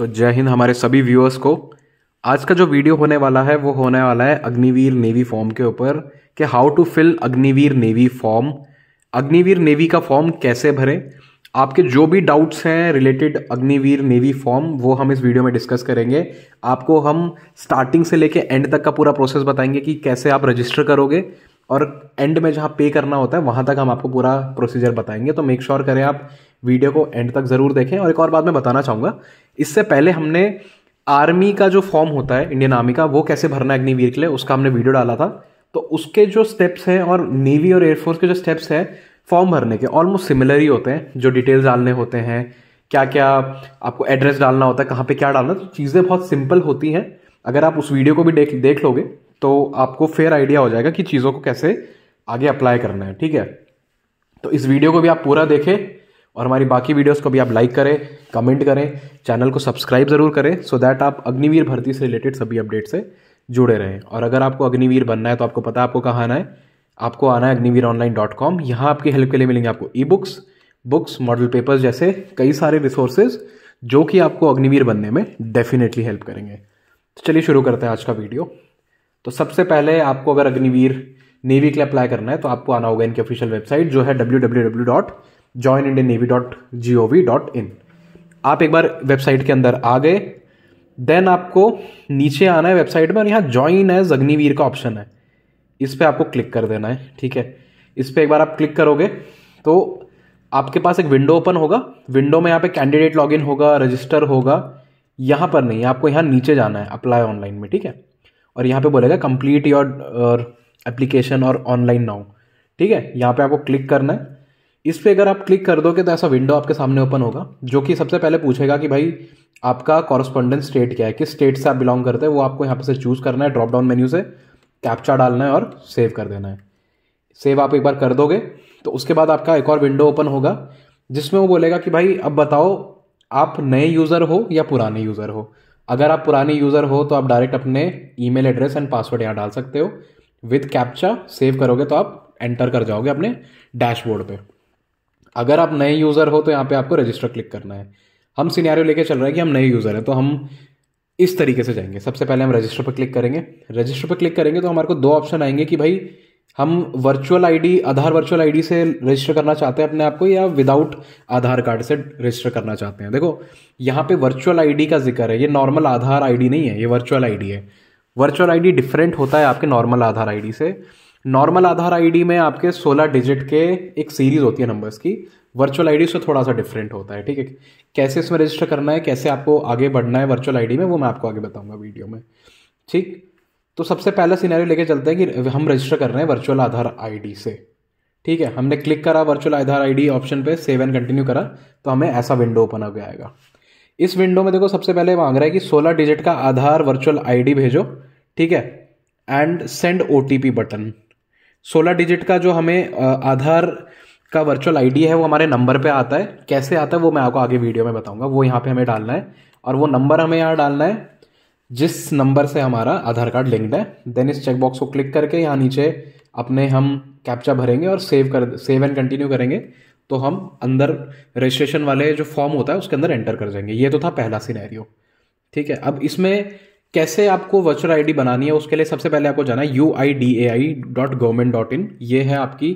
तो जय हिंद हमारे सभी व्यूअर्स को आज का जो वीडियो होने वाला है वो होने वाला है अग्निवीर नेवी फॉर्म के ऊपर कि how to fill Agniveer navy form Agniveer navy का फॉर्म कैसे भरें आपके जो भी डाउट्स हैं रिलेटेड अग्निवीर नेवी फॉर्म वो हम इस वीडियो में डिस्कस करेंगे आपको हम स्टार्टिंग से लेके एंड तक का पूरा प्रोसेस बताएंगे कि कैसे आप रजिस्टर करोगे और एंड में जहाँ पे करना होता है वहाँ तक हम आपको पूरा प्रोसीजर बताएंगे तो मेक श्योर sure करें आप वीडियो को एंड तक ज़रूर देखें और एक और बात मैं बताना चाहूंगा इससे पहले हमने आर्मी का जो फॉर्म होता है इंडियन आर्मी का वो कैसे भरना है अग्निवीर के लिए उसका हमने वीडियो डाला था तो उसके जो स्टेप्स हैं और नेवी और एयरफोर्स के जो स्टेप्स हैं फॉर्म भरने के ऑलमोस्ट सिमिलर ही होते हैं जो डिटेल्स डालने होते हैं क्या क्या आपको एड्रेस डालना होता है कहाँ पे क्या डालना तो चीज़ें बहुत सिंपल होती हैं अगर आप उस वीडियो को भी देख देख लोगे तो आपको फेयर आइडिया हो जाएगा कि चीज़ों को कैसे आगे अप्लाई करना है ठीक है तो इस वीडियो को भी आप पूरा देखें और हमारी बाकी वीडियोस को भी आप लाइक करें कमेंट करें चैनल को सब्सक्राइब ज़रूर करें सो दैट आप अग्निवीर भर्ती से रिलेटेड सभी अपडेट से जुड़े रहें और अगर आपको अग्निवीर बनना है तो आपको पता है आपको कहाँ आना है आपको आना है अग्निवीर ऑनलाइन डॉट कॉम यहाँ आपकी हेल्प के लिए मिलेंगे आपको e books books model papers जैसे कई सारे रिसोर्सेज जो कि आपको अग्निवीर बनने में डेफिनेटली हेल्प करेंगे तो चलिए शुरू करते हैं आज का वीडियो तो सबसे पहले आपको अगर अग्निवीर नेवी के लिए अप्लाई करना है तो आपको आना होगा इनकी ऑफिशियल वेबसाइट जो है W W W dot join Indian navy dot G O V dot in आप एक बार वेबसाइट के अंदर आ गए देन आपको नीचे आना है वेबसाइट में और यहाँ ज्वाइन एज अग्निवीर का ऑप्शन है इस पर आपको क्लिक कर देना है ठीक है इस पर एक बार आप क्लिक करोगे तो आपके पास एक विंडो ओपन होगा विंडो में यहाँ पे कैंडिडेट लॉगिन होगा रजिस्टर होगा यहाँ पर नहीं आपको यहाँ नीचे जाना है अप्लाई ऑनलाइन में ठीक है और यहाँ पे बोलेगा कंप्लीट योर एप्लीकेशन और ऑनलाइन नाउ ठीक है यहाँ पे आपको क्लिक करना है इस पर अगर आप क्लिक कर दोगे तो ऐसा विंडो आपके सामने ओपन होगा जो कि सबसे पहले पूछेगा कि भाई आपका कॉरस्पॉन्डेंट स्टेट क्या है किस स्टेट से आप बिलोंग करते हैं वो आपको यहाँ पर से चूज़ करना है ड्रॉप डाउन मेन्यू से कैप्चा डालना है और सेव कर देना है सेव आप एक बार कर दोगे तो उसके बाद आपका एक और विंडो ओपन होगा जिसमें वो बोलेगा कि भाई अब बताओ आप नए यूज़र हो या पुराने यूज़र हो अगर आप पुराने यूज़र हो तो आप डायरेक्ट अपने ईमेल एड्रेस एंड पासवर्ड यहाँ डाल सकते हो विथ कैप्चा सेव करोगे तो आप एंटर कर जाओगे अपने डैशबोर्ड पर अगर आप नए यूज़र हो तो यहाँ पे आपको रजिस्टर क्लिक करना है हम सिनेरियो लेके चल रहे हैं कि हम नए यूज़र हैं तो हम इस तरीके से जाएंगे सबसे पहले हम रजिस्टर पर क्लिक करेंगे रजिस्टर पर क्लिक करेंगे तो हमारे को दो ऑप्शन आएंगे कि भाई हम virtual ID Aadhaar virtual ID से रजिस्टर करना चाहते हैं अपने आप को या विदाउट आधार कार्ड से रजिस्टर करना चाहते हैं देखो यहाँ पे वर्चुअल आईडी का जिक्र है ये नॉर्मल आधार आईडी नहीं है ये वर्चुअल आईडी है वर्चुअल आईडी डिफरेंट होता है आपके नॉर्मल आधार आईडी से नॉर्मल आधार आईडी में आपके 16 डिजिट के एक सीरीज होती है नंबर्स की वर्चुअल आईडी से थोड़ा सा डिफरेंट होता है ठीक है कैसे इसमें रजिस्टर करना है कैसे आपको आगे बढ़ना है वर्चुअल आईडी में वो मैं आपको आगे बताऊंगा वीडियो में ठीक तो सबसे पहला सीनारी लेके चलते हैं कि हम रजिस्टर कर रहे हैं वर्चुअल आधार आईडी से ठीक है हमने क्लिक करा वर्चुअल आधार आईडी ऑप्शन पे सेव एंड कंटिन्यू करा तो हमें ऐसा विंडो ओपन हो गया इस विंडो में देखो सबसे पहले मांग रहा है कि 16 डिजिट का आधार वर्चुअल आईडी भेजो ठीक है एंड सेंड ओटीपी बटन सोलह डिजिट का जो हमें आधार का वर्चुअल आईडी है वो हमारे नंबर पे आता है कैसे आता है वो मैं आपको आगे वीडियो में बताऊंगा वो यहाँ पे हमें डालना है और वो नंबर हमें यहाँ डालना है जिस नंबर से हमारा आधार कार्ड लिंक्ड है देन इस चेकबॉक्स को क्लिक करके यहाँ नीचे अपने हम कैप्चा भरेंगे और सेव कर सेव एंड कंटिन्यू करेंगे तो हम अंदर रजिस्ट्रेशन वाले जो फॉर्म होता है उसके अंदर एंटर कर जाएंगे ये तो था पहला सिनेरियो ठीक है अब इसमें कैसे आपको वर्चुअल आईडी बनानी है उसके लिए सबसे पहले आपको जाना है U I D A I dot government dot in ये है आपकी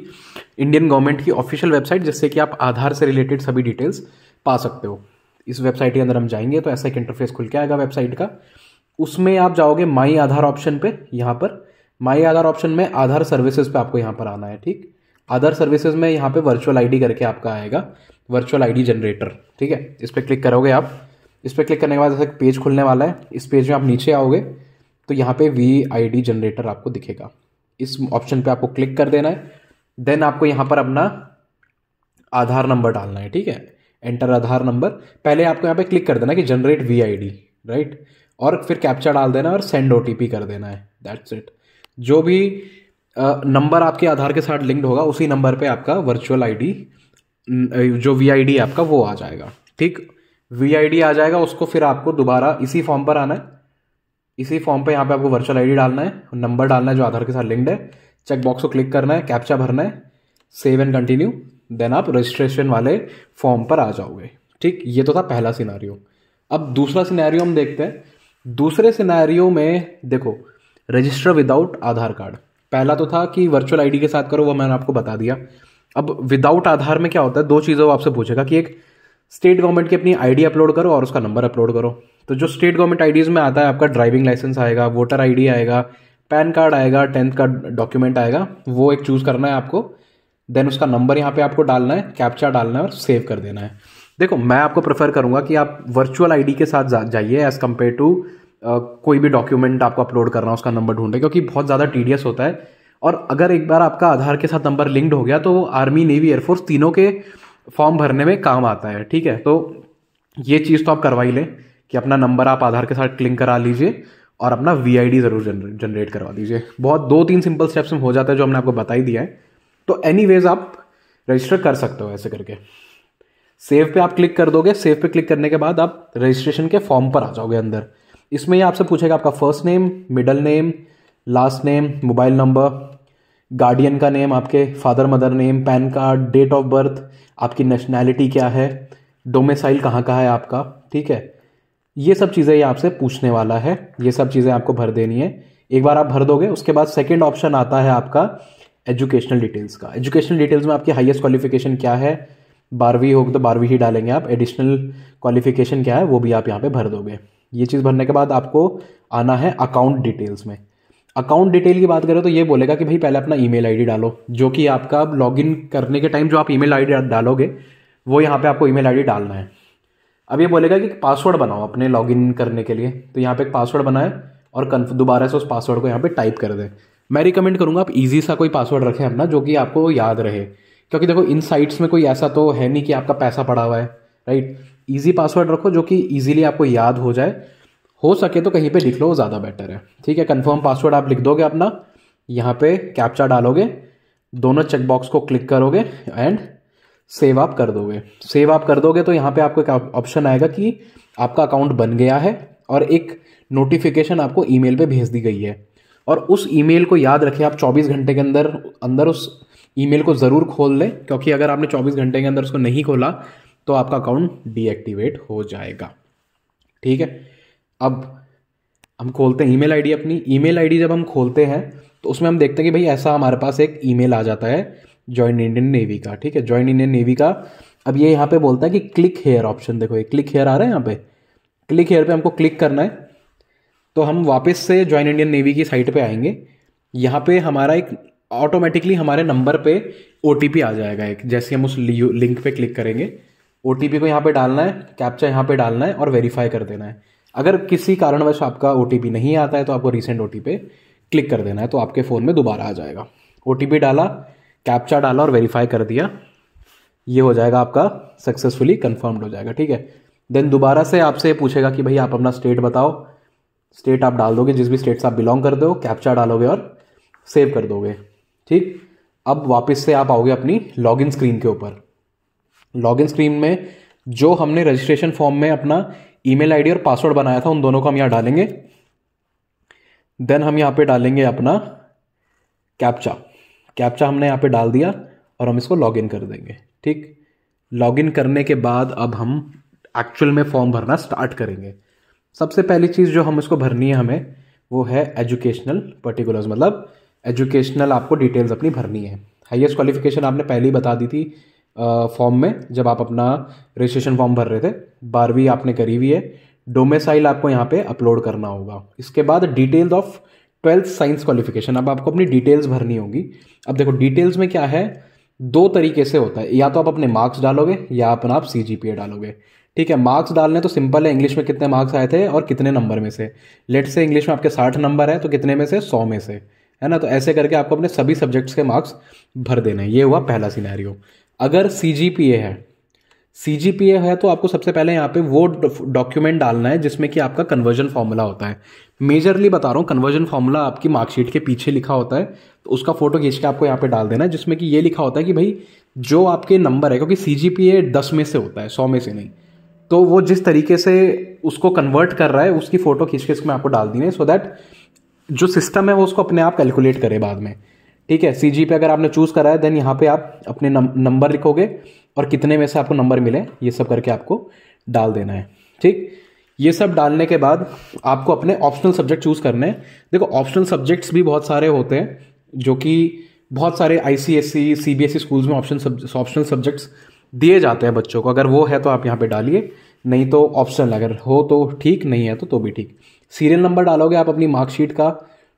इंडियन गवर्नमेंट की ऑफिशियल वेबसाइट जिससे कि आप आधार से रिलेटेड सभी डिटेल्स पा सकते हो इस वेबसाइट के अंदर हम जाएंगे तो ऐसा एक इंटरफेस खुल के आएगा वेबसाइट का उसमें आप जाओगे माई आधार ऑप्शन पे यहाँ पर माई आधार ऑप्शन में आधार सर्विसेज पे आपको यहाँ पर आना है ठीक आधार सर्विसेज में यहाँ पे वर्चुअल आईडी करके आपका आएगा वर्चुअल आईडी जनरेटर ठीक है इस पर क्लिक करोगे आप इस पर क्लिक करने के बाद जैसे पेज खुलने वाला है इस पेज में आप नीचे आओगे तो यहाँ पे वी आई डी जनरेटर आपको दिखेगा इस ऑप्शन पे आपको क्लिक कर देना है देन आपको यहाँ पर अपना आधार नंबर डालना है ठीक है एंटर आधार नंबर पहले आपको यहाँ पे क्लिक कर देना कि generate V I D right और फिर कैप्चा डाल देना और सेंड ओ टी पी कर देना है दैट्स इट जो भी नंबर आपके आधार के साथ लिंक्ड होगा उसी नंबर पे आपका वर्चुअल आईडी जो वी आई डी आपका वो आ जाएगा ठीक वी आ जाएगा उसको फिर आपको दोबारा इसी फॉर्म पर आना है इसी फॉर्म पर यहाँ पे आपको वर्चुअल आई डालना है नंबर डालना है जो आधार के साथ लिंक्ड है चेकबॉक्स को क्लिक करना है कैप्चा भरना है सेव एंड कंटिन्यू देन आप रजिस्ट्रेशन वाले फॉर्म पर आ जाओगे ठीक ये तो था पहला सिनारियो अब दूसरा सिनारियो हम देखते हैं दूसरे सिनारियो में देखो रजिस्टर विदाउट आधार कार्ड पहला तो था कि वर्चुअल आईडी के साथ करो वो मैंने आपको बता दिया अब विदाउट आधार में क्या होता है दो चीज़ें वो आपसे पूछेगा कि एक स्टेट गवर्नमेंट की अपनी आईडी अपलोड करो और उसका नंबर अपलोड करो तो जो स्टेट गवर्नमेंट आईडीज़ में आता है आपका ड्राइविंग लाइसेंस आएगा वोटर आईडी आएगा पैन कार्ड आएगा टेंथ का डॉक्यूमेंट आएगा वो एक चूज़ करना है आपको देन उसका नंबर यहाँ पे आपको डालना है कैप्चा डालना है और सेव कर देना है देखो मैं आपको प्रेफर करूँगा कि आप वर्चुअल आईडी के साथ जाइए एज़ कम्पेयर टू कोई भी डॉक्यूमेंट आपको अपलोड करना है उसका नंबर ढूंढे क्योंकि बहुत ज़्यादा टीडियस होता है और अगर एक बार आपका आधार के साथ नंबर लिंक्ड हो गया तो वो आर्मी नेवी एयरफोर्स तीनों के फॉर्म भरने में काम आता है ठीक है तो ये चीज़ तो आप करवा ही लें कि अपना नंबर आप आधार के साथ क्लिंक करा लीजिए और अपना वी आई डी ज़रूर जनरेट करवा दीजिए बहुत दो तीन सिंपल स्टेप्स में हो जाता है जो हमने आपको बता ही दिया है तो एनी वेज आप रजिस्टर कर सकते हो ऐसे करके सेव पे आप क्लिक कर दोगे सेव पे क्लिक करने के बाद आप रजिस्ट्रेशन के फॉर्म पर आ जाओगे अंदर इसमें ये आपसे पूछेगा आपका first name middle name last name mobile number guardian का नेम आपके father mother name PAN card date of birth आपकी नेशनैलिटी क्या है डोमेसाइल कहाँ का है आपका ठीक है ये सब चीज़ें ये आपसे पूछने वाला है ये सब चीज़ें आपको भर देनी है एक बार आप भर दोगे उसके बाद सेकेंड ऑप्शन आता है आपका एजुकेशनल डिटेल्स का एजुकेशनल डिटेल्स में आपकी हाईएस्ट क्वालिफिकेशन क्या है बारहवीं होगी तो बारहवीं ही डालेंगे आप एडिशनल क्वालिफिकेशन क्या है वो भी आप यहाँ पे भर दोगे ये चीज़ भरने के बाद आपको आना है अकाउंट डिटेल्स में अकाउंट डिटेल की बात करें तो ये बोलेगा कि भाई पहले अपना ईमेल आईडी डालो जो कि आपका इन करने के टाइम जो आप ईमेल आईडी डालोगे वो यहाँ पे आपको ईमेल आईडी डालना है अब ये बोलेगा कि पासवर्ड बनाओ अपने इन करने के लिए तो यहाँ पे एक पासवर्ड बनाए और कन्फ दोबारा से उस पासवर्ड को यहाँ पे टाइप कर दें मैं रिकमेंड करूँगा आप ईजी सा कोई पासवर्ड रखें अपना जो कि आपको याद रहे क्योंकि देखो इन साइट्स में कोई ऐसा तो है नहीं कि आपका पैसा पड़ा हुआ है राइट ईजी पासवर्ड रखो जो कि ईजिली आपको याद हो जाए हो सके तो कहीं पे लिख लो ज़्यादा बेटर है ठीक है कंफर्म पासवर्ड आप लिख दोगे अपना यहाँ पे कैप्चा डालोगे दोनों चेकबॉक्स को क्लिक करोगे एंड सेव आप कर दोगे सेव आप कर दोगे तो यहाँ पे आपको एक ऑप्शन आएगा कि आपका अकाउंट बन गया है और एक नोटिफिकेशन आपको ईमेल पे भेज दी गई है और उस ईमेल को याद रखें आप 24 घंटे के अंदर अंदर उस ईमेल को ज़रूर खोल लें क्योंकि अगर आपने 24 घंटे के अंदर उसको नहीं खोला तो आपका अकाउंट डीएक्टिवेट हो जाएगा ठीक है अब हम खोलते हैं ईमेल आईडी अपनी ईमेल आईडी जब हम खोलते हैं तो उसमें हम देखते हैं कि भाई ऐसा हमारे पास एक ईमेल आ जाता है ज्वाइन इंडियन नेवी का ठीक है ज्वाइंट इंडियन नेवी का अब ये यहाँ पे बोलता है कि क्लिक हेयर ऑप्शन देखो ये क्लिक हेयर आ रहा है यहाँ पे क्लिक हेयर पे हमको क्लिक करना है तो हम वापस से ज्वाइन इंडियन नेवी की साइट पे आएंगे यहाँ पे हमारा एक ऑटोमेटिकली हमारे नंबर पे ओ आ जाएगा एक जैसे हम उस लिंक पे क्लिक करेंगे ओ को यहाँ पे डालना है कैप्चा यहाँ पे डालना है और वेरीफाई कर देना है अगर किसी कारणवश आपका ओ नहीं आता है तो आपको रिसेंट ओ पे क्लिक कर देना है तो आपके फ़ोन में दोबारा आ जाएगा ओ डाला कैप्चा डाला और वेरीफाई कर दिया ये हो जाएगा आपका सक्सेसफुली कन्फर्म्ड हो जाएगा ठीक है देन दोबारा से आपसे पूछेगा कि भाई आप अपना स्टेट बताओ स्टेट आप डाल दोगे जिस भी स्टेट से आप बिलोंग कर दो कैप्चा डालोगे और सेव कर दोगे ठीक अब वापस से आप आओगे अपनी लॉगिन स्क्रीन के ऊपर लॉगिन स्क्रीन में जो हमने रजिस्ट्रेशन फॉर्म में अपना ईमेल आईडी और पासवर्ड बनाया था उन दोनों को हम यहाँ डालेंगे देन हम यहाँ पे डालेंगे अपना कैप्चा कैप्चा हमने यहाँ पे डाल दिया और हम इसको लॉगिन कर देंगे ठीक लॉगिन करने के बाद अब हम एक्चुअल में फॉर्म भरना स्टार्ट करेंगे सबसे पहली चीज़ जो हम इसको भरनी है हमें वो है एजुकेशनल पर्टिकुलर्स मतलब एजुकेशनल आपको डिटेल्स अपनी भरनी है हाईएस्ट क्वालिफिकेशन आपने पहले ही बता दी थी फॉर्म में जब आप अपना रजिस्ट्रेशन फॉर्म भर रहे थे बारहवीं आपने करी हुई है डोमेसाइल आपको यहाँ पे अपलोड करना होगा इसके बाद details of twelfth science qualification अब आपको अपनी डिटेल्स भरनी होगी अब देखो डिटेल्स में क्या है दो तरीके से होता है या तो आप अपने मार्क्स डालोगे या अपना आप सी जी पी ए डालोगे ठीक है मार्क्स डालने तो सिंपल है इंग्लिश में कितने मार्क्स आए थे और कितने नंबर में से लेट से इंग्लिश में आपके साठ नंबर है तो कितने में से सौ में से है ना तो ऐसे करके आपको अपने सभी सब्जेक्ट्स के मार्क्स भर देने ये हुआ पहला सिनेरियो अगर सी जी पी ए है सी जी पी ए है तो आपको सबसे पहले यहाँ पे वो डॉक्यूमेंट डालना है जिसमें कि आपका कन्वर्जन फॉर्मूला होता है मेजरली बता रहा हूँ कन्वर्जन फॉर्मूला आपकी मार्कशीट के पीछे लिखा होता है तो उसका फोटो खींच के आपको यहाँ पे डाल देना है जिसमें कि ये लिखा होता है कि भाई जो आपके नंबर है क्योंकि सी जी पी ए दस में से होता है सौ में से नहीं तो वो जिस तरीके से उसको कन्वर्ट कर रहा है उसकी फ़ोटो खींच के इसमें आपको डाल दी है सो दैट जो सिस्टम है वो उसको अपने आप कैलकुलेट करे बाद में ठीक है सी जी पे अगर आपने चूज़ करा है देन यहाँ पे आप अपने नंबर लिखोगे और कितने में से आपको नंबर मिले ये सब करके आपको डाल देना है ठीक ये सब डालने के बाद आपको अपने ऑप्शनल सब्जेक्ट चूज़ करने हैं देखो ऑप्शनल सब्जेक्ट्स भी बहुत सारे होते हैं जो कि बहुत सारे I C S C C B S E schools में ऑप्शन ऑप्शनल सब्जेक्ट्स दिए जाते हैं बच्चों को अगर वो है तो आप यहाँ पे डालिए नहीं तो ऑप्शनल अगर हो तो ठीक नहीं है तो तो भी ठीक सीरियल नंबर डालोगे आप अपनी मार्कशीट का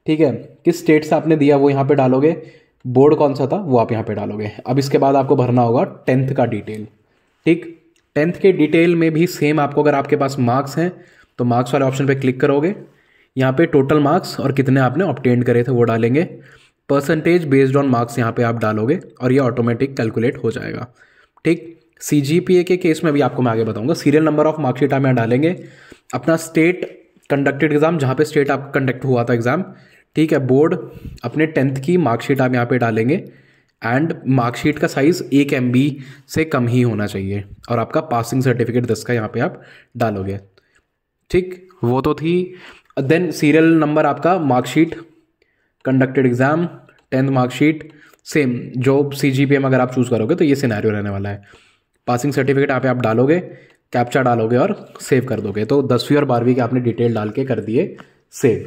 ठीक है किस स्टेट से आपने दिया वो यहाँ पे डालोगे बोर्ड कौन सा था वो आप यहाँ पे डालोगे अब इसके बाद आपको भरना होगा टेंथ का डिटेल ठीक टेंथ के डिटेल में भी सेम आपको अगर आपके पास मार्क्स हैं तो मार्क्स वाले ऑप्शन पे क्लिक करोगे यहाँ पे टोटल मार्क्स और कितने आपने ऑप्टेंड करे थे वो डालेंगे परसेंटेज बेस्ड ऑन मार्क्स यहाँ पे आप डालोगे और ये ऑटोमेटिक कैलकुलेट हो जाएगा ठीक सी जी पी ए के केस में भी आपको मैं आगे बताऊंगा सीरियल नंबर ऑफ मार्कशीट आप यहाँ डालेंगे अपना स्टेट कंडक्टेड एग्जाम जहाँ पे स्टेट आप कंडक्ट हुआ था एग्जाम ठीक है बोर्ड अपने टेंथ की मार्कशीट आप यहाँ पे डालेंगे एंड मार्कशीट का साइज़ एक एम से कम ही होना चाहिए और आपका पासिंग सर्टिफिकेट दस का यहाँ पे आप डालोगे ठीक वो तो थी देन सीरियल नंबर आपका marksheet conducted exam tenth marksheet same जो सी जी पी एम अगर आप चूज़ करोगे तो ये सिनेरियो रहने वाला है पासिंग सर्टिफिकेट यहाँ पे आप डालोगे कैप्चा डालोगे और सेव कर दोगे तो दसवीं और बारहवीं के आपने डिटेल डाल के कर दिए सेव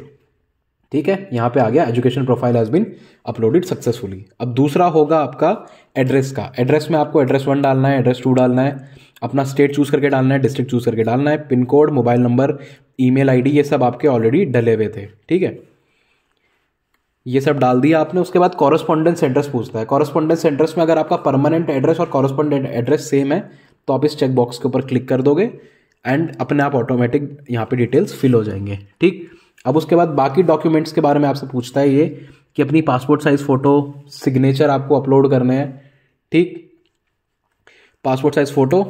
ठीक है यहाँ पे आ गया education profile has been uploaded successfully अब दूसरा होगा आपका एड्रेस का एड्रेस में आपको एड्रेस वन डालना है एड्रेस टू डालना है अपना स्टेट चूज़ करके डालना है डिस्ट्रिक्ट चूज़ करके डालना है pin code mobile number email ID ये सब आपके ऑलरेडी डले हुए थे ठीक है ये सब डाल दिया आपने उसके बाद कॉरस्पॉन्डेंस एड्रेस पूछता है कॉरस्पॉन्डेंस एड्रेस में अगर आपका परमानेंट एड्रेस और कॉरस्पॉन्डेंट एड्रेस सेम है तो आप इस चेक बॉक्स के ऊपर क्लिक कर दोगे एंड अपने आप ऑटोमेटिक यहाँ पे डिटेल्स फिल हो जाएंगे ठीक अब उसके बाद बाकी डॉक्यूमेंट्स के बारे में आपसे पूछता है ये कि अपनी पासपोर्ट साइज़ फ़ोटो सिग्नेचर आपको अपलोड करने हैं ठीक पासपोर्ट साइज़ फ़ोटो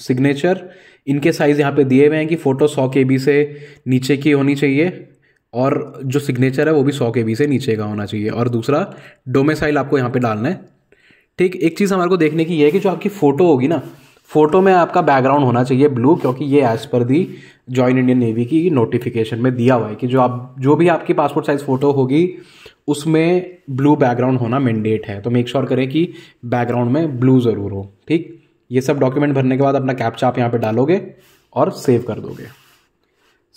सिग्नेचर इनके साइज़ यहाँ पे दिए हुए हैं कि फ़ोटो सौ के बी से नीचे की होनी चाहिए और जो सिग्नेचर है वो भी सौ के बी से नीचे का होना चाहिए और दूसरा डोमेसाइल आपको यहाँ पे डालना है ठीक एक चीज़ हमारे को देखने की यह है कि जो आपकी फ़ोटो होगी ना फोटो में आपका बैकग्राउंड होना चाहिए ब्लू क्योंकि ये as per the join Indian navy की नोटिफिकेशन में दिया हुआ है कि जो आप जो भी आपकी पासपोर्ट साइज फ़ोटो होगी उसमें ब्लू बैकग्राउंड होना मैंडेट है तो मेक श्योर करें कि बैकग्राउंड में ब्लू ज़रूर हो ठीक ये सब डॉक्यूमेंट भरने के बाद अपना कैप्चा आप यहाँ पर डालोगे और सेव कर दोगे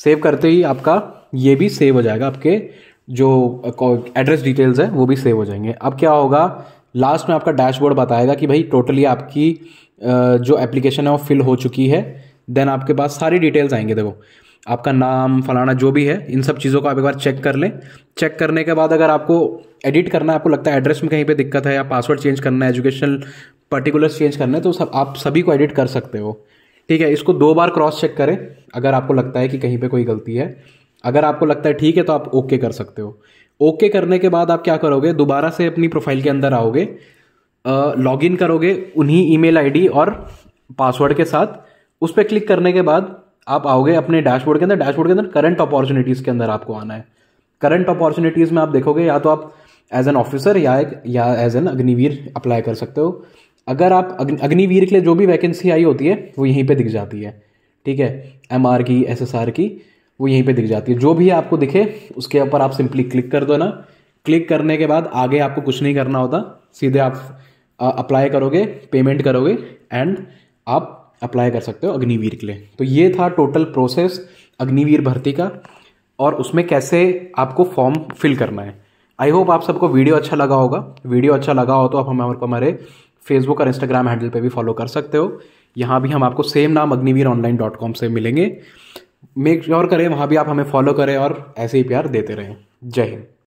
सेव करते ही आपका ये भी सेव हो जाएगा आपके जो एड्रेस डिटेल्स है वो भी सेव हो जाएंगे अब क्या होगा लास्ट में आपका डैशबोर्ड बताएगा कि भाई टोटली आपकी जो एप्लीकेशन है वो फिल हो चुकी है देन आपके पास सारी डिटेल्स आएंगे देखो आपका नाम फलाना जो भी है इन सब चीज़ों को आप एक बार चेक कर लें चेक करने के बाद अगर आपको एडिट करना है आपको लगता है एड्रेस में कहीं पे दिक्कत है या पासवर्ड चेंज करना है एजुकेशनल पर्टिकुलर्स चेंज करना है तो सब आप सभी को एडिट कर सकते हो ठीक है इसको दो बार क्रॉस चेक करें अगर आपको लगता है कि कहीं पर कोई गलती है अगर आपको लगता है ठीक है तो आप ओके कर सकते हो ओके करने के बाद आप क्या करोगे दोबारा से अपनी प्रोफाइल के अंदर आओगे लॉग इन करोगे उन्हीं ईमेल आईडी और पासवर्ड के साथ उस पर क्लिक करने के बाद आप आओगे अपने डैशबोर्ड के अंदर डैशबोर्ड के अंदर करंट अपॉर्चुनिटीज़ के अंदर आपको आना है करंट अपॉर्चुनिटीज़ में आप देखोगे या तो आप एज एन ऑफिसर या एक या एज एन अग्निवीर अप्लाई कर सकते हो अगर आप अग्निवीर के लिए जो भी वैकेंसी आई होती है वो यहीं पे दिख जाती है ठीक है एम की एस की वो यहीं पर दिख जाती है जो भी आपको दिखे उसके ऊपर आप सिंपली क्लिक कर दो ना क्लिक करने के बाद आगे आपको कुछ नहीं करना होता सीधे आप अप्लाई करोगे पेमेंट करोगे एंड आप अप्लाई कर सकते हो अग्निवीर के लिए तो ये था टोटल प्रोसेस अग्निवीर भर्ती का और उसमें कैसे आपको फॉर्म फिल करना है आई होप आप सबको वीडियो अच्छा लगा होगा वीडियो अच्छा लगा हो तो आप हमारे हमारे फेसबुक और इंस्टाग्राम हैंडल पे भी फॉलो कर सकते हो यहाँ भी हम आपको सेम नाम अग्निवीर ऑनलाइन डॉट कॉम से मिलेंगे मेक श्योर करें वहाँ भी आप हमें फॉलो करें और ऐसे ही प्यार देते रहें जय हिंद